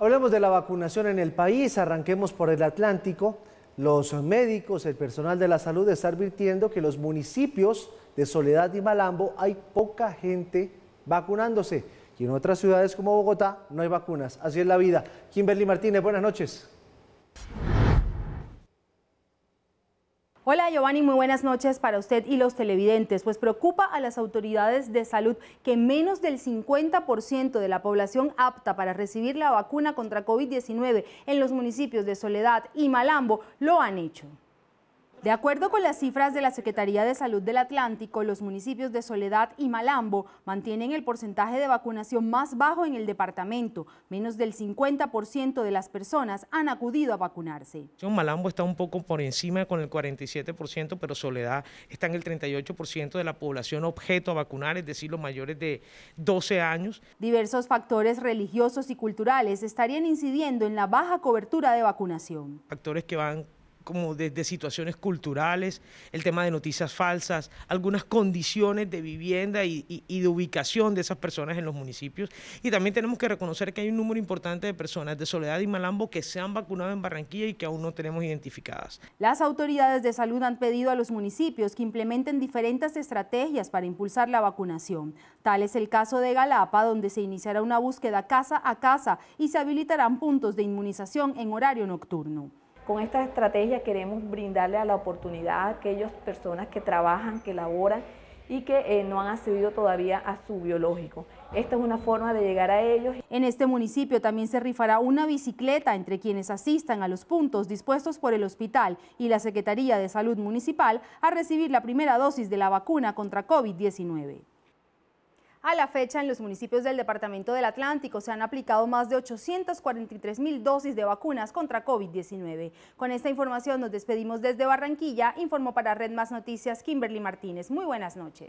Hablemos de la vacunación en el país, arranquemos por el Atlántico. Los médicos, el personal de la salud está advirtiendo que los municipios de Soledad y Malambo hay poca gente vacunándose y en otras ciudades como Bogotá no hay vacunas. Así es la vida. Kimberly Martínez, buenas noches. Hola Giovanni, muy buenas noches para usted y los televidentes. Pues preocupa a las autoridades de salud que menos del 50% de la población apta para recibir la vacuna contra COVID-19 en los municipios de Soledad y Malambo lo han hecho. De acuerdo con las cifras de la Secretaría de Salud del Atlántico, los municipios de Soledad y Malambo mantienen el porcentaje de vacunación más bajo en el departamento. Menos del 50% de las personas han acudido a vacunarse. Malambo está un poco por encima con el 47%, pero Soledad está en el 38% de la población objeto a vacunar, es decir, los mayores de 12 años. Diversos factores religiosos y culturales estarían incidiendo en la baja cobertura de vacunación. Factores que van como desde situaciones culturales, el tema de noticias falsas, algunas condiciones de vivienda y, de ubicación de esas personas en los municipios. Y también tenemos que reconocer que hay un número importante de personas de Soledad y Malambo que se han vacunado en Barranquilla y que aún no tenemos identificadas. Las autoridades de salud han pedido a los municipios que implementen diferentes estrategias para impulsar la vacunación. Tal es el caso de Galapa, donde se iniciará una búsqueda casa a casa y se habilitarán puntos de inmunización en horario nocturno. Con esta estrategia queremos brindarle a la oportunidad a aquellas personas que trabajan, que laboran y que eh, no han accedido todavía a su biológico. Esta es una forma de llegar a ellos. En este municipio también se rifará una bicicleta entre quienes asistan a los puntos dispuestos por el hospital y la Secretaría de Salud Municipal a recibir la primera dosis de la vacuna contra COVID-19. A la fecha, en los municipios del Departamento del Atlántico se han aplicado más de 843 mil dosis de vacunas contra COVID-19. Con esta información nos despedimos desde Barranquilla. Informó para Red Más Noticias Kimberly Martínez. Muy buenas noches.